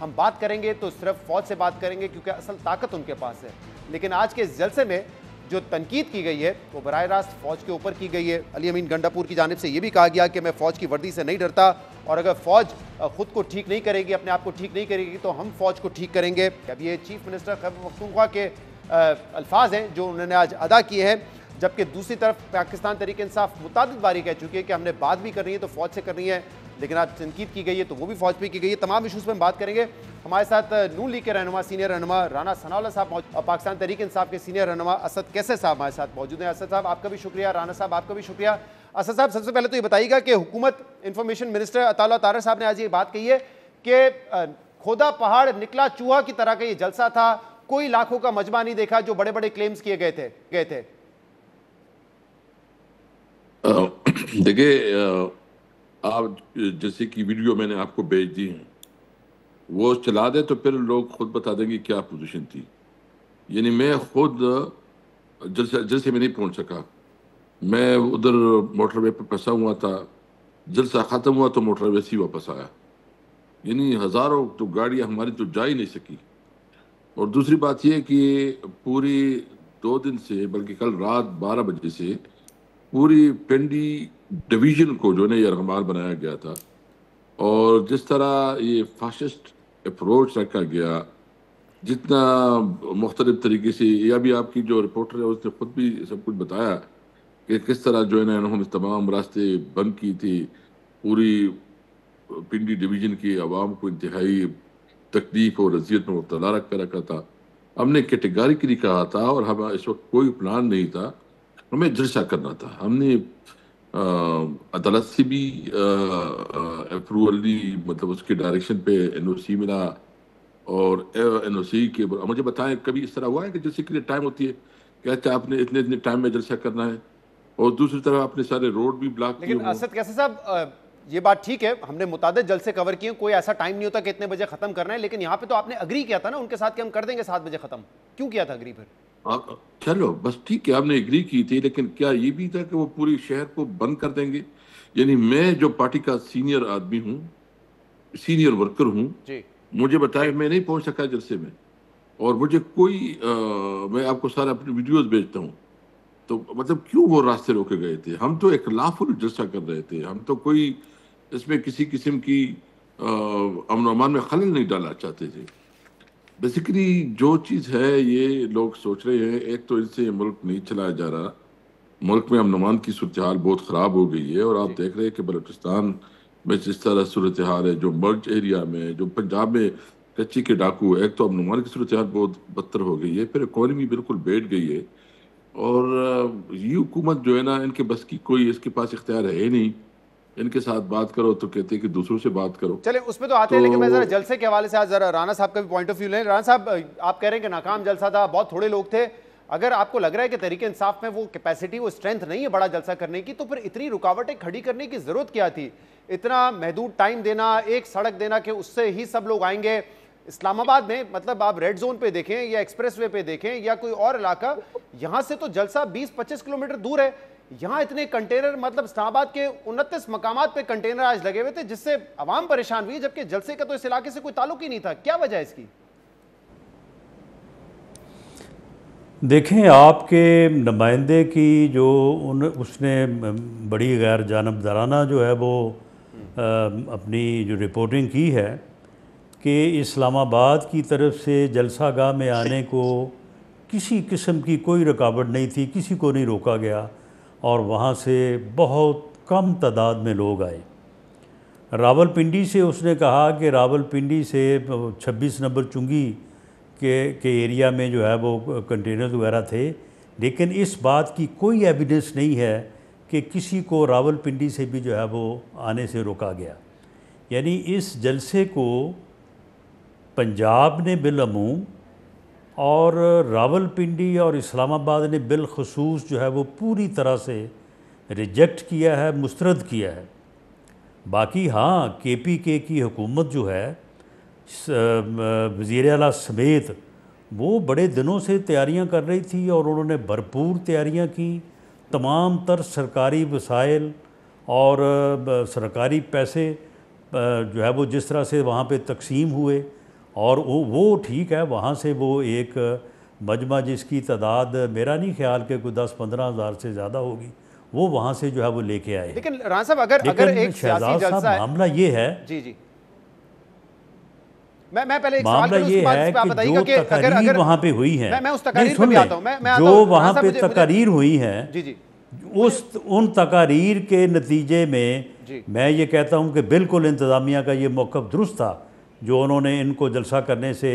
हम बात करेंगे तो सिर्फ फौज से बात करेंगे क्योंकि असल ताकत उनके पास है लेकिन आज के इस जलसे में जो तनकीद की गई है वो बर रास्त फौज के ऊपर की गई है अली अमीन गंडापुर की जानब से ये भी कहा गया कि मैं फौज की वर्दी से नहीं डरता और अगर फौज खुद को ठीक नहीं करेगी अपने आप को ठीक नहीं करेगी तो हम फौज को ठीक करेंगे अब ये चीफ मिनिस्टर खैबर के अल्फाज हैं जो उन्होंने आज अदा किए हैं जबकि दूसरी तरफ पाकिस्तान तरीके इंसाफ मुतद बारी कह चुकी है कि हमने बात भी करनी है तो फौज से करनी है लेकिन आज तनकीद की गई है तो वो भी फौज पर की गई है तमाम इशूज़ पर हम बात करेंगे हमारे साथ नू लीग के रहनुमा सीनियर रहनुमा राना सनावला साहब और पाकिस्तान तहरीक इंसाफ के सीनियर रहनुमा असद कैसे साहब हमारे साथ मौजूद हैं असद साहब आपका भी शुक्रिया राना साहब आपका भी शुक्रिया असद साहब सबसे पहले तो ये बताइएगा कि हुकूमत इन्फॉर्मेशन मिनिस्टर अताला तारा साहब ने आज ये बात कही है कि खोदा पहाड़ निकला चूहा की तरह का ये जलसा था कोई लाखों का मजमा नहीं देखा जो बड़े बड़े क्लेम्स किए गए थे गए थे देखिए आप जैसे कि वीडियो मैंने आपको भेज दी है वो चला दे तो फिर लोग खुद बता देंगे क्या पोजीशन थी यानी मैं खुद जैसे जैसे मैं नहीं पहुंच सका मैं उधर मोटरवे पर फंसा हुआ था जलसा ख़त्म हुआ तो मोटरवे से ही वापस आया यानी हज़ारों तो गाड़ियाँ हमारी तो जा ही नहीं सकी और दूसरी बात यह कि पूरी दो दिन से बल्कि कल रात बारह बजे से पूरी पिंडी डिवीजन को जो है ये बनाया गया था और जिस तरह ये फाशिस्ट अप्रोच रखा गया जितना मुख्तलिफ तरीके से या भी आपकी जो रिपोर्टर है उसने खुद भी सब कुछ बताया कि किस तरह जो है ना इन्होंने तमाम रास्ते बंद की थी पूरी पिंडी डिवीजन की आवाम को इंतहाई तकलीफ और रजियत में मुबला रख कर रखा था हमने कैटेगरी के लिए कहा था और हम इस वक्त कोई प्लान नहीं था हमें जलसा करना था हमने अदालत से भी अप्रूवल ली मतलब उसके डायरेक्शन पे एनओसी मिला और एनओसी के मुझे बताएं कभी इस तरह हुआ है कि जैसे के लिए टाइम होती है कहते आपने इतने इतने टाइम में जलसा करना है और दूसरी तरफ आपने सारे रोड भी ब्लॉक लेकिन असद कैसे साहब ये बात ठीक है हमने मुताद जलसे कवर किए कोई ऐसा टाइम नहीं होता कि इतने बजे खत्म करना है लेकिन यहाँ पे तो आपने अग्री किया था ना उनके साथ कि हम कर देंगे सात बजे खत्म क्यों किया था अग्री फिर आप चलो बस ठीक है आपने एग्री की थी लेकिन क्या ये भी था कि वो पूरे शहर को बंद कर देंगे यानी मैं जो पार्टी का सीनियर आदमी हूँ सीनियर वर्कर हूँ मुझे बताया मैं नहीं पहुंच सका जलसे में और मुझे कोई आ, मैं आपको सारा अपने वीडियोस भेजता हूँ तो मतलब क्यों वो रास्ते रोके गए थे हम तो एक लाफुल जलसा कर रहे थे हम तो कोई इसमें किसी किस्म की अमन अमान में खलल नहीं डालना चाहते थे बेसिकली जो चीज़ है ये लोग सोच रहे हैं एक तो इनसे मुल्क नहीं चलाया जा रहा मुल्क में अमनमान की सूरत हाल बहुत ख़राब हो गई है और आप देख रहे हैं कि बलोचिस्तान में जिस तरह सूरत हाल है जो मर्ज एरिया में जो पंजाब में कच्ची के डाकू एक तो अमनमान की सूरत हाल बहुत बदतर हो गई है फिर इकोनमी बिल्कुल बैठ गई है और ये हुकूमत जो है ना इनके बस की कोई इसके पास इख्तियार है ही नहीं इनके साथ बात करो तो कहते हैं कि दूसरों से बात करो चले उसमें तो आते तो, हैं लेकिन मैं तो जरा जलसे के हवाले से आज जरा राणा साहब का भी पॉइंट ऑफ व्यू लें राणा साहब आप कह रहे हैं कि नाकाम जलसा था बहुत थोड़े लोग थे अगर आपको लग रहा है कि तरीके इंसाफ में वो कैपेसिटी वो स्ट्रेंथ नहीं है बड़ा जलसा करने की तो फिर इतनी रुकावटें खड़ी करने की ज़रूरत क्या थी इतना महदूद टाइम देना एक सड़क देना कि उससे ही सब लोग आएंगे इस्लामाबाद में मतलब आप रेड जोन पे देखें या एक्सप्रेस वे पे देखें या कोई और इलाका यहाँ से तो जलसा 20-25 किलोमीटर दूर है यहाँ इतने कंटेनर मतलब इस्लामाबाद के उनतीस मकाम पे कंटेनर आज लगे हुए थे जिससे आवाम परेशान हुई जबकि जलसे का तो इस इलाके से कोई ताल्लुक ही नहीं था क्या वजह इसकी देखें आपके नुमाइंदे की जो उन उसने बड़ी गैर जानबदाराना जो है वो आ, अपनी जो रिपोर्टिंग की है कि इस्लामाबाद की तरफ से गाह में आने को किसी किस्म की कोई रुकावट नहीं थी किसी को नहीं रोका गया और वहाँ से बहुत कम तादाद में लोग आए रावलपिंडी से उसने कहा कि रावलपिंडी से 26 नंबर चुंगी के के एरिया में जो है वो कंटेनर्स वगैरह थे लेकिन इस बात की कोई एविडेंस नहीं है कि किसी को रावलपिंडी से भी जो है वो आने से रोका गया यानी इस जलसे को पंजाब ने बिलमूम और रावलपिंडी और इस्लामाबाद ने बिलखसूस जो है वो पूरी तरह से रिजेक्ट किया है मुस्रद किया है बाकी हाँ के पी के की हुकूमत जो है वज़ी अला समेत वो बड़े दिनों से तैयारियां कर रही थी और उन्होंने भरपूर तैयारियां की तमाम तर सरकारी वसाइल और सरकारी पैसे जो है वो जिस तरह से वहाँ पे तकसीम हुए और वो वो ठीक है वहाँ से वो एक मजमा जिसकी तादाद मेरा नहीं ख्याल कि कोई दस पंद्रह हज़ार से ज़्यादा होगी वो वहाँ से जो है वो लेके आए लेकिन राणा साहब अगर अगर एक शहजाद साहब मामला ये है जी जी मैं मैं पहले एक सवाल ये है कि जो तकरीर वहाँ पे हुई है मैं, मैं उस तकरीर पे आता मैं, मैं जो वहाँ पे तकरीर हुई है जी जी उस उन तकारीर के नतीजे में मैं ये कहता हूँ कि बिल्कुल इंतज़ामिया का ये मौक़ दुरुस्त था जो उन्होंने इनको जलसा करने से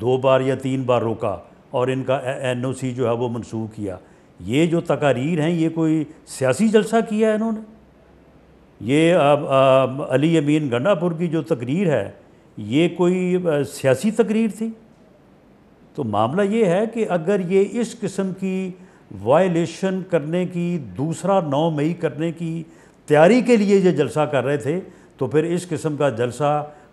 दो बार या तीन बार रोका और इनका एन ओ सी जो है वो मनसूख किया ये जो तकारीर हैं ये कोई सियासी जलसा किया है इन्होंने ये अब अली अमीन गंडापुर की जो तकरीर है ये कोई सियासी तकरीर थी तो मामला ये है कि अगर ये इस किस्म की वायलेशन करने की दूसरा नौ मई करने की तैयारी के लिए ये जलसा कर रहे थे तो फिर इस किस्म का जलसा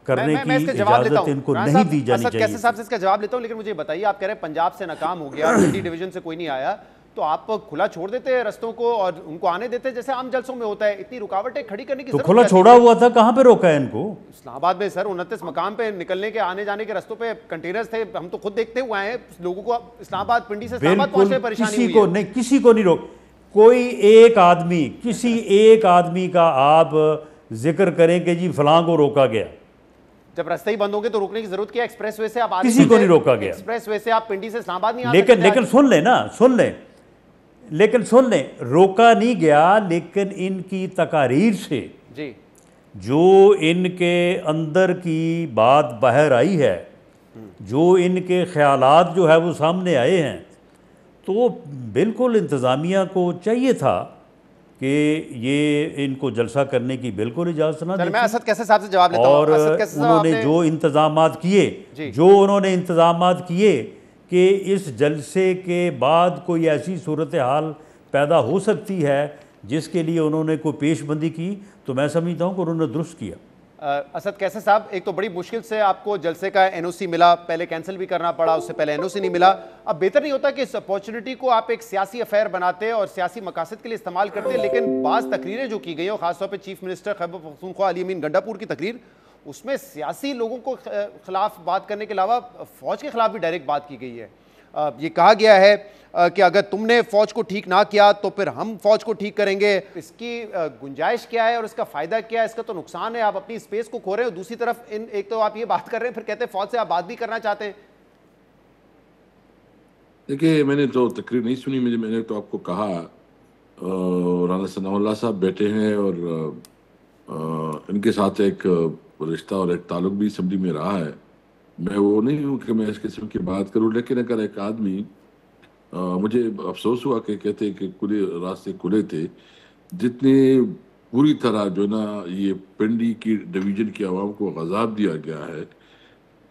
करने मैं, मैं, की इजाजत इनको नहीं दी जानी चाहिए कैसे साहब से इसका जवाब लेता हूं लेकिन मुझे बताइए आप कह रहे हैं पंजाब से नाकाम हो गया दिल्ली डिवीजन से कोई नहीं आया तो आप खुला छोड़ देते हैं रस्तों को और उनको आने देते जैसे आम जलसों में होता है इतनी रुकावटें खड़ी करने की तो खुला छोड़ा हुआ था कहां पे रोका है इनको इस्लामाबाद में सर उनतीस मकाम पे निकलने के आने जाने के रस्तों पे कंटेनर्स थे हम तो खुद देखते हुए हैं लोगों को इस्लामाबाद पिंडी से परेशानी किसी को नहीं किसी को नहीं रोक कोई एक आदमी किसी एक आदमी का आप जिक्र करें कि जी फलां को रोका गया जब रास्ते ही बंद होंगे तो रोकने की जरूरत क्या एक्सप्रेस वे से आप किसी को नहीं रोका गया एक्सप्रेस वे से आप पिंडी से इस्लाबाद नहीं लेकिन लेकिन सुन लें ना सुन लें लेकिन सुन लें रोका नहीं गया लेकिन इनकी तकारीर से जी जो इनके अंदर की बात बाहर आई है जो इनके ख्यालात जो है वो सामने आए हैं तो बिल्कुल इंतज़ामिया को चाहिए था कि ये इनको जलसा करने की बिल्कुल इजाज़त ना मैं असद कैसे साहब से जवाब लेता और उन्होंने जो इंतज़ाम किए जो उन्होंने इंतज़ाम किए कि इस जलसे के बाद कोई ऐसी सूरत हाल पैदा हो सकती है जिसके लिए उन्होंने कोई पेशबंदी की तो मैं समझता हूँ कि उन्होंने दुरुस्त किया असद कैसे साहब एक तो बड़ी मुश्किल से आपको जलसे का एनओसी मिला पहले कैंसिल भी करना पड़ा उससे पहले एनओसी नहीं मिला अब बेहतर नहीं होता कि इस अपॉर्चुनिटी को आप एक सियासी अफेयर बनाते और सियासी मकासद के लिए इस्तेमाल करते लेकिन बाज़ तकरीरें जो की गई और ख़ासतौर पर चीफ मिनिस्टर खैबर पखतूनख्वा अली अमीन गंडापुर की तकरीर उसमें सियासी लोगों को खिलाफ बात करने के अलावा फ़ौज के खिलाफ भी डायरेक्ट बात की गई है ये कहा गया है कि अगर तुमने फौज को ठीक ना किया तो फिर हम फौज को ठीक करेंगे इसकी गुंजाइश क्या है और इसका फायदा क्या है इसका तो नुकसान है आप अपनी स्पेस को खो रहे हो दूसरी तरफ इन एक तो आप ये बात कर रहे हैं फिर कहते हैं फौज से आप बात भी करना चाहते हैं देखिए मैंने तो तकरीर नहीं सुनी मुझे मैंने तो आपको कहा राना सनाउल्ला साहब बैठे हैं और आ, इनके साथ एक रिश्ता और एक ताल्लुक भी सब्जी में रहा है मैं वो नहीं हूँ कि मैं इस किस्म की बात करूँ लेकिन अगर एक आदमी मुझे अफसोस हुआ कि कहते कि खुले रास्ते खुले थे जितने पूरी तरह जो ना ये पिंडी की डिवीजन की आवाम को गजाब दिया गया है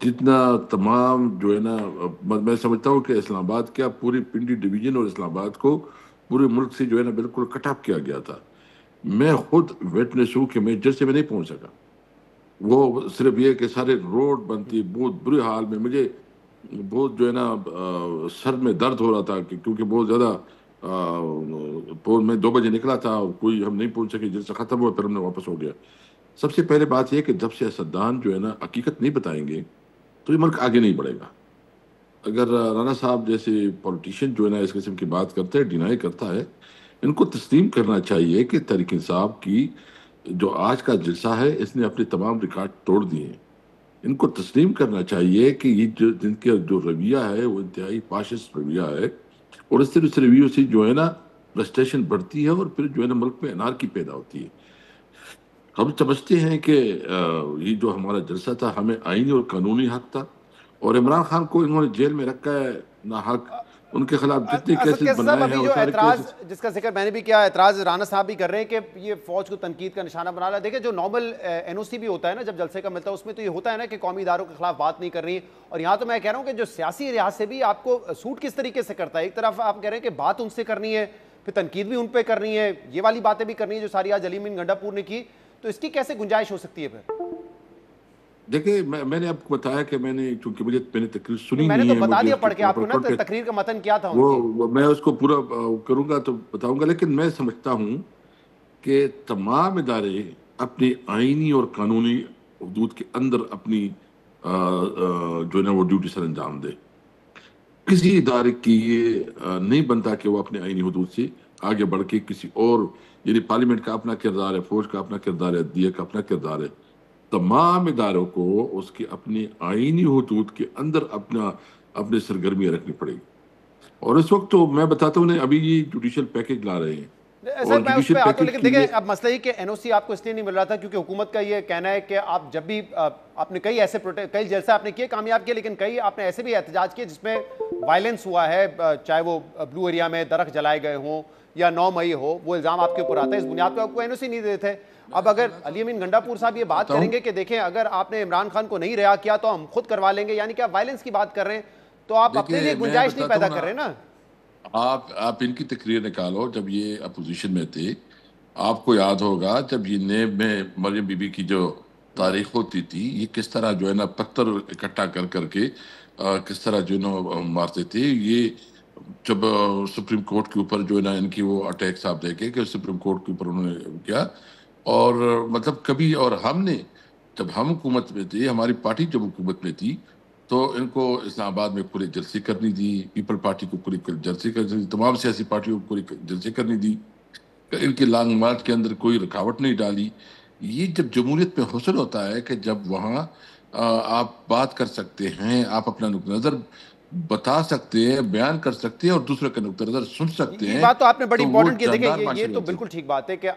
जितना तमाम जो है ना मैं समझता हूँ कि इस्लामाबाद क्या पूरी पिंडी डिवीजन और इस्लामाबाद को पूरे मुल्क से जो है ना बिल्कुल कटअप किया गया था मैं खुद वेटनेस हूँ कि मैं जैसे मैं नहीं पहुँच सका वो सिर्फ ये कि सारे रोड बनती बहुत बुरे हाल में मुझे बहुत जो है ना सर में दर्द हो रहा था कि क्योंकि बहुत ज़्यादा मैं दो बजे निकला था कोई हम नहीं पहुंच सके जैसे ख़त्म हुआ फिर हमने वापस हो गया सबसे पहले बात यह कि जब से सद्दान जो है ना हकीकत नहीं बताएंगे तो ये मुल्क आगे नहीं बढ़ेगा अगर राना साहब जैसे पॉलिटिशियन जो है ना इस किस्म की बात करते हैं डिनाई करता है इनको तस्लीम करना चाहिए कि तरीक साहब की जो आज का जलसा है इसने अपने तमाम रिकॉर्ड तोड़ दिए इनको तस्लीम करना चाहिए कि ये जो जिनके जो रवैया है वो इंतहाई पाशिस्ट रवैया है और इस तरह इस रवैयों से जो है ना फ्रस्ट्रेशन बढ़ती है और फिर जो है ना मुल्क में अनारकी पैदा होती है हम समझते हैं कि ये जो हमारा जलसा था हमें आइनी और कानूनी हक था और इमरान खान को इन्होंने जेल में रखा है ना हक उनके खिलाफ जितने केसेस बनाए हैं जो एतराज जिसका जिक्र मैंने भी किया एतराज राना साहब भी कर रहे हैं कि ये फौज को तनकीद का निशाना बना रहा है देखिए जो नॉर्मल एनओसी भी होता है ना जब जलसे का मिलता है उसमें तो ये होता है ना कि कौमी इदारों के खिलाफ बात नहीं कर रही और यहाँ तो मैं कह रहा हूँ कि जो सियासी लिहाज से भी आपको सूट किस तरीके से करता है एक तरफ आप कह रहे हैं कि बात उनसे करनी है फिर तनकीद भी उन पर करनी है ये वाली बातें भी करनी है जो सारी आज अलीमिन गंडापुर ने की तो इसकी कैसे गुंजाइश हो सकती है फिर देखिए मैं, मैंने आपको बताया कि मैंने क्योंकि मुझे मैंने तकरीर सुनी मैंने नहीं तो बता दिया पढ़ के आपको ना तो तकरीर का मतन क्या था वो, वो मैं उसको पूरा करूंगा तो बताऊंगा लेकिन मैं समझता हूँ कि तमाम इदारे अपने आइनी और कानूनी हदूद के अंदर अपनी आ, आ, जो है ना वो ड्यूटी सर अंजाम दे किसी इदारे की ये नहीं बनता कि वो अपने आइनी हदूद से आगे बढ़ के किसी और यानी पार्लियामेंट का अपना किरदार है फौज का अपना किरदार है दिया का अपना किरदार है तमाम इदारों को उसके अपने आइनी हदूद के अंदर अपना अपने सरगर्मियाँ रखनी पड़ेगी और इस वक्त तो मैं बताता हूँ अभी ये जुडिशल पैकेज ला रहे हैं सर मैं उस पे आता हूँ लेकिन देखिए अब मसला ये कि एनओसी आपको इसलिए नहीं मिल रहा था क्योंकि हुकूमत का ये कहना है कि आप जब भी आपने कई ऐसे कई जैसे आपने किए कामयाब किए लेकिन कई आपने ऐसे भी एहतजाज किए जिसमें वायलेंस हुआ है चाहे वो ब्लू एरिया में दरख्त जलाए गए हों या नौ मई हो वो इल्ज़ाम आपके ऊपर आता है इस बुनियाद पर आपको एनओसी नहीं देते थे अब अगर अली अमीन गंडापुर साहब ये बात करेंगे कि देखें अगर आपने इमरान खान को नहीं रिहा किया तो हम खुद करवा लेंगे यानी कि आप वायलेंस की बात कर रहे हैं तो आप अपने लिए गुंजाइश नहीं पैदा कर रहे ना आप आप इनकी तकरीर निकालो जब ये अपोजिशन में थे आपको याद होगा जब ये नेब में मरियम बीबी की जो तारीख होती थी ये किस तरह जो है ना पत्थर इकट्ठा कर करके किस तरह जो है ना मारते थे ये जब सुप्रीम कोर्ट के ऊपर जो है ना इनकी वो अटैक्स आप देखे कि सुप्रीम कोर्ट के ऊपर उन्होंने किया और मतलब कभी और हमने जब हम हुकूमत में थे हमारी पार्टी जब हुकूमत में थी तो इनको इस्लामाबाद में पूरी जलसी करनी दी पीपल पार्टी को पूरी जलसी करनी दी तमाम सियासी पार्टियों को पूरी जलसी करनी दी इनकी लॉन्ग मार्च के अंदर कोई रुकावट नहीं डाली ये जब जमहूरियत में हौसल होता है कि जब वहाँ आप बात कर सकते हैं आप अपना नज़र बता सकते हैं बयान कर सकते हैं और दूसरे के नुकतनजर सुन सकते हैं बात तो आपने बड़ी इंपॉर्टेंट तो की देखिए ये तो बिल्कुल ठीक बात है कि